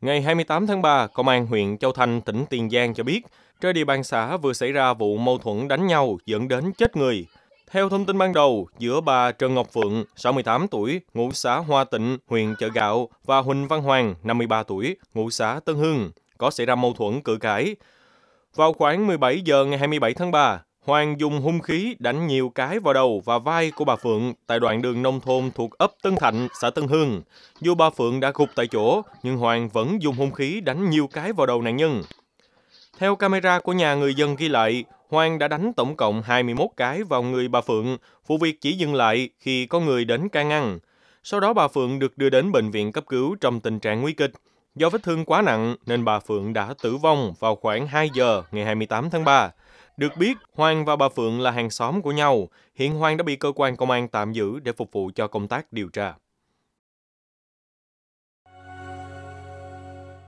Ngày 28 tháng 3, Công an huyện Châu Thành, tỉnh Tiền Giang cho biết, trên địa bàn xã vừa xảy ra vụ mâu thuẫn đánh nhau dẫn đến chết người. Theo thông tin ban đầu, giữa bà Trần Ngọc Phượng, 68 tuổi, ngụ xã Hoa Tịnh, huyện Chợ Gạo và Huỳnh Văn Hoàng, 53 tuổi, ngụ xã Tân Hưng, có xảy ra mâu thuẫn cự cãi. Vào khoảng 17 giờ ngày 27 tháng 3, Hoàng dùng hung khí đánh nhiều cái vào đầu và vai của bà Phượng tại đoạn đường nông thôn thuộc ấp Tân Thạnh, xã Tân Hương. Dù bà Phượng đã gục tại chỗ, nhưng Hoàng vẫn dùng hung khí đánh nhiều cái vào đầu nạn nhân. Theo camera của nhà người dân ghi lại, Hoàng đã đánh tổng cộng 21 cái vào người bà Phượng. Vụ việc chỉ dừng lại khi có người đến can ngăn. Sau đó bà Phượng được đưa đến bệnh viện cấp cứu trong tình trạng nguy kịch. Do vết thương quá nặng nên bà Phượng đã tử vong vào khoảng 2 giờ ngày 28 tháng 3. Được biết, Hoàng và bà Phượng là hàng xóm của nhau. Hiện Hoàng đã bị cơ quan công an tạm giữ để phục vụ cho công tác điều tra.